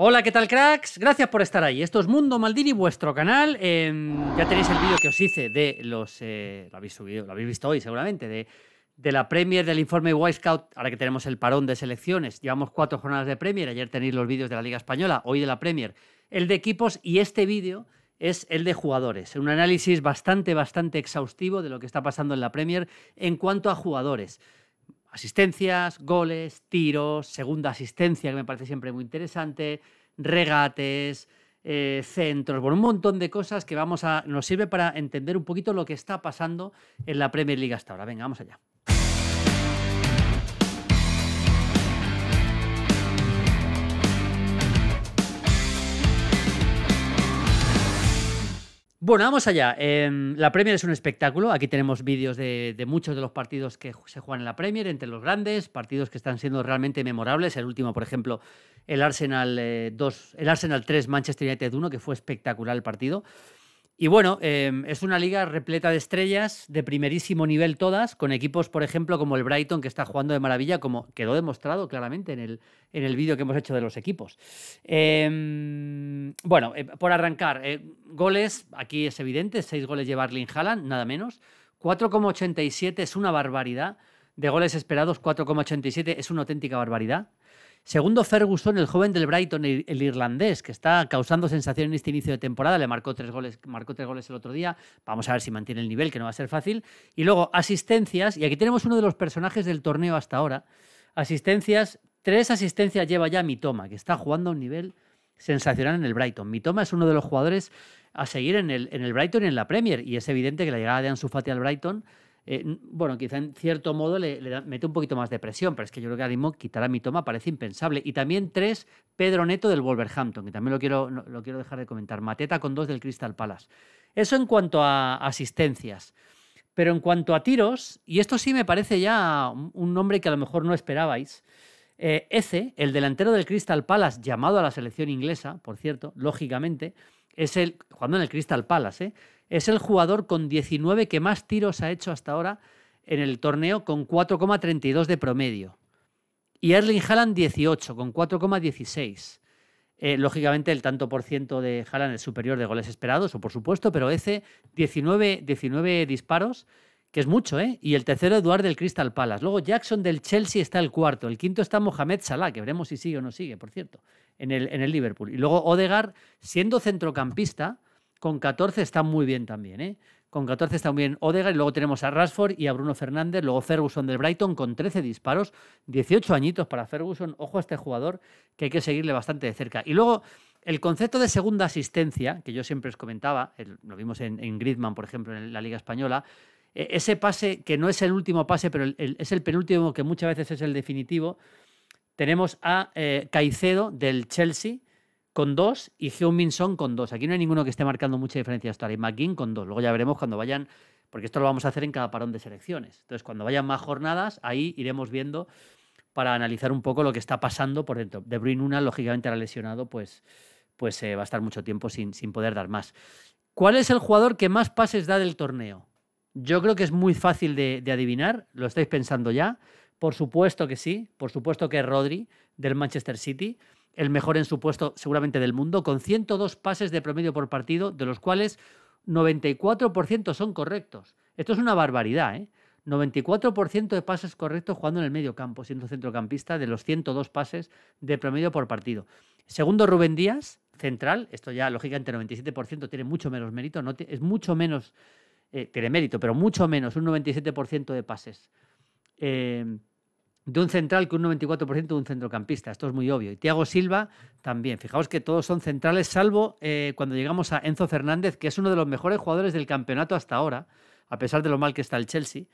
Hola, ¿qué tal cracks? Gracias por estar ahí. Esto es Mundo Maldini, vuestro canal. Em, ya tenéis el vídeo que os hice de los... Eh, lo habéis subido, lo habéis visto hoy seguramente, de, de la Premier, del informe Scout, ahora que tenemos el parón de selecciones. Llevamos cuatro jornadas de Premier, ayer tenéis los vídeos de la Liga Española, hoy de la Premier, el de equipos y este vídeo es el de jugadores. Un análisis bastante, bastante exhaustivo de lo que está pasando en la Premier en cuanto a jugadores asistencias, goles, tiros, segunda asistencia, que me parece siempre muy interesante, regates, eh, centros, por un montón de cosas que vamos a, nos sirve para entender un poquito lo que está pasando en la Premier League hasta ahora. Venga, vamos allá. Bueno, vamos allá. Em, la Premier es un espectáculo. Aquí tenemos vídeos de, muchos de los partidos que se juegan en la Premier, entre los grandes, partidos que están siendo realmente memorables. El último, por ejemplo, el Arsenal 2, eh, el Arsenal 3, Manchester United 1, que fue espectacular el partido. Y bueno, em, es una liga repleta de estrellas, de primerísimo nivel todas, con equipos, por ejemplo, como el Brighton, que está jugando de maravilla, como quedó demostrado claramente en el, en el vídeo que hemos hecho de los equipos. Em, bueno, eh, por arrancar, eh, goles, aquí es evidente, seis goles lleva Arlene Haaland, nada menos. 4,87 es una barbaridad. De goles esperados, 4,87 es una auténtica barbaridad. Segundo Ferguson, el joven del Brighton, el irlandés, que está causando sensación en este inicio de temporada, le marcó tres goles, marcó tres goles el otro día. Vamos a ver si mantiene el nivel, que no va a ser fácil. Y luego asistencias, y aquí tenemos uno de los personajes del torneo hasta ahora. Asistencias, tres asistencias lleva ya Mitoma, que está jugando a un nivel sensacional en el Brighton. Mitoma es uno de los jugadores a seguir en el, en el Brighton y en la Premier, y es evidente que la llegada de Ansu Fati al Brighton eh, bueno, quizá en cierto modo le, mete un poquito más de presión, pero es que yo creo que ahora mismo quitar a mi toma parece impensable. Y también tres, Pedro Neto del Wolverhampton, que también lo quiero, lo quiero dejar de comentar. Mateta con dos del Crystal Palace. Eso en cuanto a asistencias. Pero en cuanto a tiros, y esto sí me parece ya un nombre que a lo mejor no esperabais, ese eh, el delantero del Crystal Palace, llamado a la selección inglesa, por cierto, lógicamente, es el, jugando en el Crystal Palace, ¿eh? Es el jugador con 19 que más tiros ha hecho hasta ahora en el torneo con 4,32 de promedio. Y Erling Haaland 18 con 4,16. Eh, lógicamente el tanto por ciento de Haaland es superior de goles esperados, o por supuesto, pero ese 19, 19 disparos, que es mucho, ¿eh? Y el tercero Eduard del Crystal Palace. Luego Jackson del Chelsea está el cuarto. El quinto está Mohamed Salah, que veremos si sigue o no sigue, por cierto, en el, en el Liverpool. Y luego Odegaard, siendo centrocampista, con 14 está muy bien también, ¿eh? Con 14 está muy bien Odegaard y luego tenemos a Rashford y a Bruno Fernández, luego Ferguson del Brighton con 13 disparos, 18 añitos para Ferguson, ojo a este jugador que hay que seguirle bastante de cerca. Y luego el concepto de segunda asistencia, que yo siempre os comentaba, lo vimos en, Gridman, Griezmann, por ejemplo, en la Liga Española, e, ese pase que no es el último pase, pero es el penúltimo que muchas veces es el definitivo, tenemos a eh, Caicedo del Chelsea, con dos y heung con dos. Aquí no hay ninguno que esté marcando mucha diferencia hasta ahora. Y McGinn con dos. Luego ya veremos cuando vayan, porque esto lo vamos a hacer en cada parón de selecciones. Entonces, cuando vayan más jornadas, ahí iremos viendo para analizar un poco lo que está pasando por dentro. De Bruyne una, lógicamente, era lesionado, pues, pues eh, va a estar mucho tiempo sin, sin poder dar más. ¿Cuál es el jugador que más pases da del torneo? Yo creo que es muy fácil de, de adivinar, lo estáis pensando ya. Por supuesto que sí, por supuesto que es Rodri del Manchester City el mejor en su puesto seguramente del mundo, con 102 pases de promedio por partido, de los cuales 94% son correctos. Esto es una barbaridad, ¿eh? 94% de pases correctos jugando en el medio campo, siendo centrocampista de los 102 pases de promedio por partido. Segundo, Rubén Díaz, central. Esto ya, lógicamente, 97% tiene mucho menos mérito. No es mucho menos, eh, tiene mérito, pero mucho menos, un 97% de pases. Eh, de un central con un 94% de un centrocampista. Esto es muy obvio. Y Tiago Silva también. Fijaos que todos son centrales, salvo eh, cuando llegamos a Enzo Fernández, que es uno de los mejores jugadores del campeonato hasta ahora, a pesar de lo mal que está el Chelsea.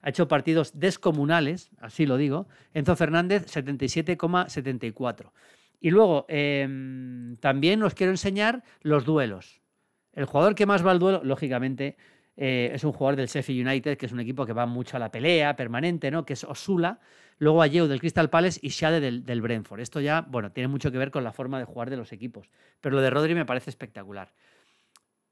Ha hecho partidos descomunales, así lo digo. Enzo Fernández, 77,74. Y luego, em, también os quiero enseñar los duelos. El jugador que más va al duelo, lógicamente, eh, es un jugador del Sheffield United, que es un equipo que va mucho a la pelea permanente, ¿no? que es Osula, luego Ayeu del Crystal Palace y Shade del, Brentford. Esto ya, bueno, tiene mucho que ver con la forma de jugar de los equipos, pero lo de Rodri me parece espectacular.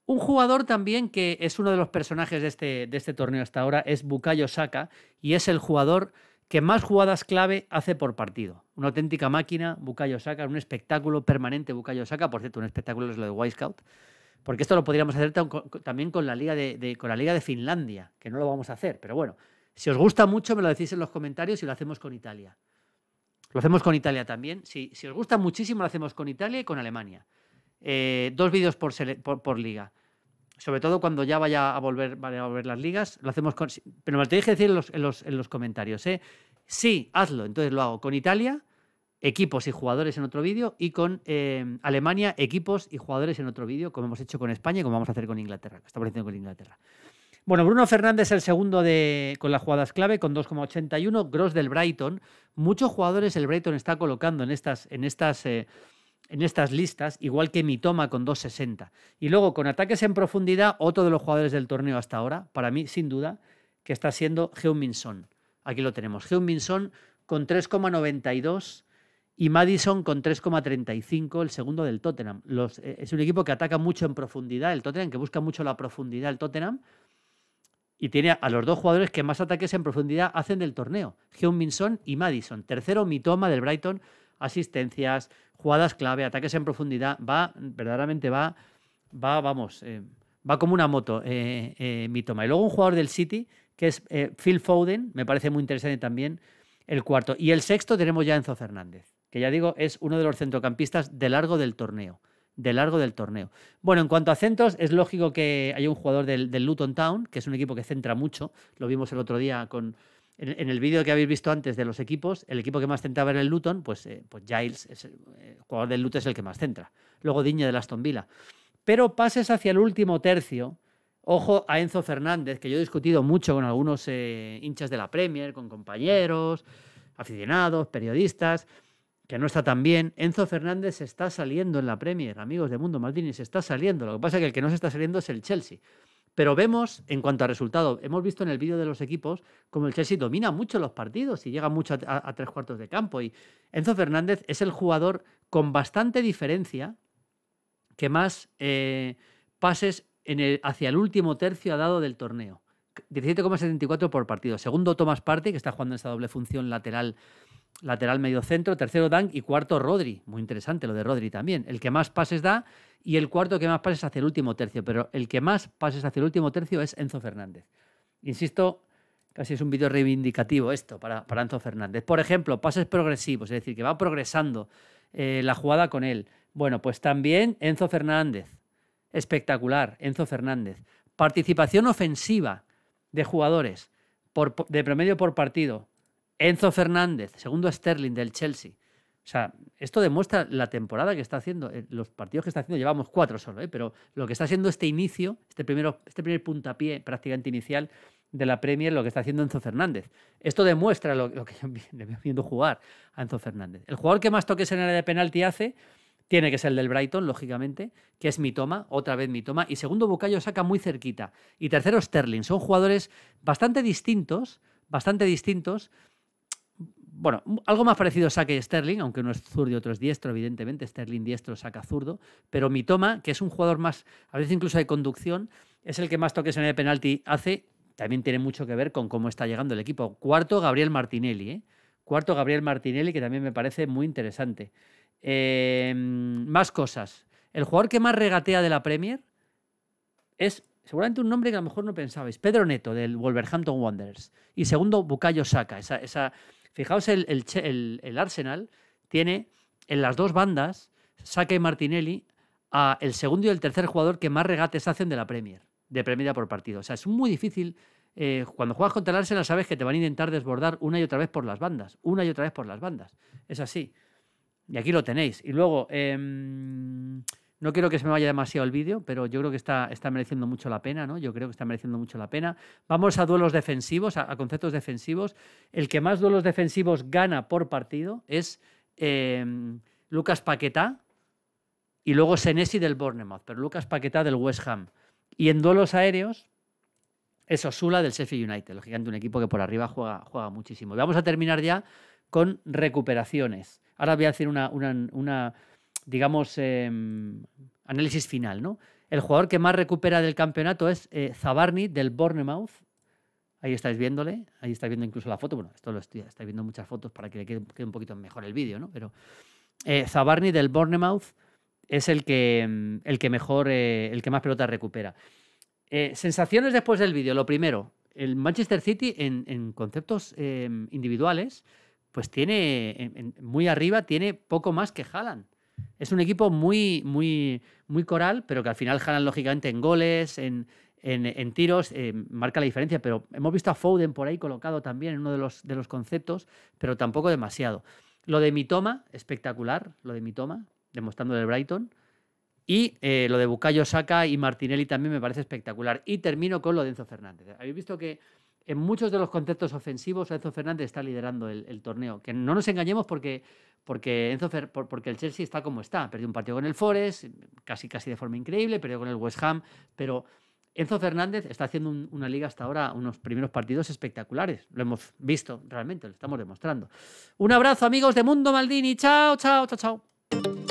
Un jugador también que es uno de los personajes de este, de este torneo hasta ahora es Bukayo Saka y es el jugador que más jugadas clave hace por partido. Una auténtica máquina, Bukayo Saka, un espectáculo permanente Bukayo Saka, por cierto, un espectáculo es lo de White porque esto lo podríamos hacer también con la, Liga de, la Liga de Finlandia, que no lo vamos a hacer. Pero bueno, si os gusta mucho, me lo decís en los comentarios y lo hacemos con Italia. Lo hacemos con Italia también. Si, si os gusta muchísimo, lo hacemos con Italia y con Alemania. Eh, dos vídeos por, liga. Sobre todo cuando ya vaya a volver, a volver las ligas, lo hacemos con. Pero me lo tenéis que decir en los, en los comentarios. ¿eh? Sí, hazlo. Entonces lo hago con Italia equipos y jugadores en otro vídeo y con eh, Alemania equipos y jugadores en otro vídeo, como hemos hecho con España y como vamos a hacer con Inglaterra, estamos haciendo con Inglaterra. Bueno, Bruno Fernández el segundo con las jugadas clave, con 2,81, Gross del Brighton. Muchos jugadores el Brighton está colocando en estas, en estas, eh, en estas listas, igual que Mitoma con 2,60. Y luego con ataques en profundidad, otro de los jugadores del torneo hasta ahora, para mí sin duda, que está siendo heung Aquí lo tenemos, heung con 3,92 y Madison con 3,35, el segundo del Tottenham. Eh, es un equipo que ataca mucho en profundidad, el Tottenham, que busca mucho la profundidad, el Tottenham. Y tiene a los dos jugadores que más ataques en profundidad hacen del torneo, Heung-Min y Madison. Tercero, Mitoma del Brighton, asistencias, jugadas clave, ataques en profundidad. Va, verdaderamente va, va vamos, eh, va como una moto eh, Mitoma. Y luego un jugador del City, que es Phil Foden, me parece muy interesante también, el cuarto. Y el sexto tenemos ya Enzo Fernández que ya digo, es uno de los centrocampistas de largo del torneo. De largo del torneo. Bueno, en cuanto a centros, es lógico que hay un jugador del, Luton Town, que es un equipo que centra mucho. Lo vimos el otro día con, en, el vídeo que habéis visto antes de los equipos. El equipo que más centraba en el Luton, pues, eh, pues Giles, eh, el, jugador del Luton, es el que más centra. Luego Diña de Aston Villa. Pero pases hacia el último tercio. Ojo a Enzo Fernández, que yo he discutido mucho con algunos eh, hinchas de la Premier, con compañeros, aficionados, periodistas que no está tan bien. Enzo Fernández está saliendo en la Premier, amigos de Mundo Maldini, se está saliendo. Lo que pasa es que el que no se está saliendo es el Chelsea. Pero vemos, en cuanto a resultado, hemos visto en el vídeo de los equipos como el Chelsea domina mucho los partidos y llega mucho a, tres cuartos de campo. Y Enzo Fernández es el jugador con bastante diferencia que más eh, pases hacia el último tercio ha dado del torneo. 17,74 por partido. Segundo, Tomás Partey, que está jugando en doble función lateral lateral medio centro, tercero Dan y cuarto Rodri. Muy interesante lo de Rodri también. El que más pases da y el cuarto que más pases hacia el último tercio. Pero el que más pases hacia el último tercio es Enzo Fernández. Insisto, casi es un vídeo reivindicativo esto para, Enzo Fernández. Por ejemplo, pases progresivos, es decir, que va progresando eh, la jugada con él. Bueno, pues también Enzo Fernández. Espectacular, Enzo Fernández. Participación ofensiva de jugadores por, de promedio por partido Enzo Fernández, segundo Sterling del Chelsea. O sea, esto demuestra la temporada que está haciendo, eh, los partidos que está haciendo, llevamos cuatro solo, eh, pero lo que está haciendo este inicio, este, primero, este primer puntapié prácticamente inicial de la Premier, lo que está haciendo Enzo Fernández. Esto demuestra lo, que yo le viendo jugar a Enzo Fernández. El jugador que más toques en área de penalti hace tiene que ser el del Brighton, lógicamente, que es mi toma, otra vez mi toma, y segundo Bucayo saca muy cerquita, y tercero Sterling. Son jugadores bastante distintos, bastante distintos, bueno, algo más parecido saque y Sterling, aunque uno es zurdo y otro es diestro, evidentemente. Sterling diestro saca zurdo. Pero Mitoma, que es un jugador más, a veces incluso de conducción, es el que más toques en el penalti hace. También tiene mucho que ver con cómo está llegando el equipo. Cuarto, Gabriel Martinelli. ¿eh? Cuarto, Gabriel Martinelli, que también me parece muy interesante. Em, más cosas. El jugador que más regatea de la Premier es seguramente un nombre que a lo mejor no pensabais. Pedro Neto, del Wolverhampton Wanderers. Y segundo, Bucayo Saka. esa Fijaos, el, Arsenal tiene en las dos bandas, saque Martinelli, a el segundo y el tercer jugador que más regates hacen de la Premier, de Premier por partido. O sea, es muy difícil. Eh, cuando juegas contra el Arsenal sabes que te van a intentar desbordar una y otra vez por las bandas, una y otra vez por las bandas. Es así. Y aquí lo tenéis. Y luego, em, no quiero que se me vaya demasiado el vídeo, pero yo creo que está, está mereciendo mucho la pena, ¿no? Yo creo que está mereciendo mucho la pena. Vamos a duelos defensivos, a, conceptos defensivos. El que más duelos defensivos gana por partido es eh, Lucas Paquetá y luego Senesi del Bournemouth, pero Lucas Paquetá del West Ham. Y en duelos aéreos, es Osula del Sheffield United, lógicamente un equipo que por arriba juega, juega muchísimo. vamos a terminar ya con recuperaciones. Ahora voy a hacer una, una digamos, em, análisis final, ¿no? El jugador que más recupera del campeonato es eh, Zabarni del Bournemouth. Ahí estáis viéndole, ahí estáis viendo incluso la foto. Bueno, esto lo estoy, estáis viendo muchas fotos para que quede, un poquito mejor el vídeo, ¿no? Pero eh, Zabarni del Bournemouth es el que, em, el que mejor, eh, el que más pelota recupera. sensaciones después del vídeo. Lo primero, el Manchester City en, conceptos em, individuales, pues tiene muy arriba, tiene poco más que Haaland. Es un equipo muy, muy, muy coral, pero que al final jalan lógicamente en goles, en, tiros, eh, marca la diferencia. Pero hemos visto a Foden por ahí colocado también en uno de los, de los conceptos, pero tampoco demasiado. Lo de Mitoma, espectacular, lo de Mitoma, demostrando el Brighton. Y eh, lo de Bucayo Saca y Martinelli también me parece espectacular. Y termino con lo de Enzo Fernández. Habéis visto que en muchos de los contextos ofensivos Enzo Fernández está liderando el, torneo. Que no nos engañemos porque, porque, Enzo porque el Chelsea está como está. Perdió un partido con el Forest, casi, casi de forma increíble, perdió con el West Ham, pero... Enzo Fernández está haciendo una liga hasta ahora, unos primeros partidos espectaculares. Lo hemos visto realmente, lo estamos demostrando. Un abrazo, amigos de Mundo Maldini. Chao, chao, chao, chao.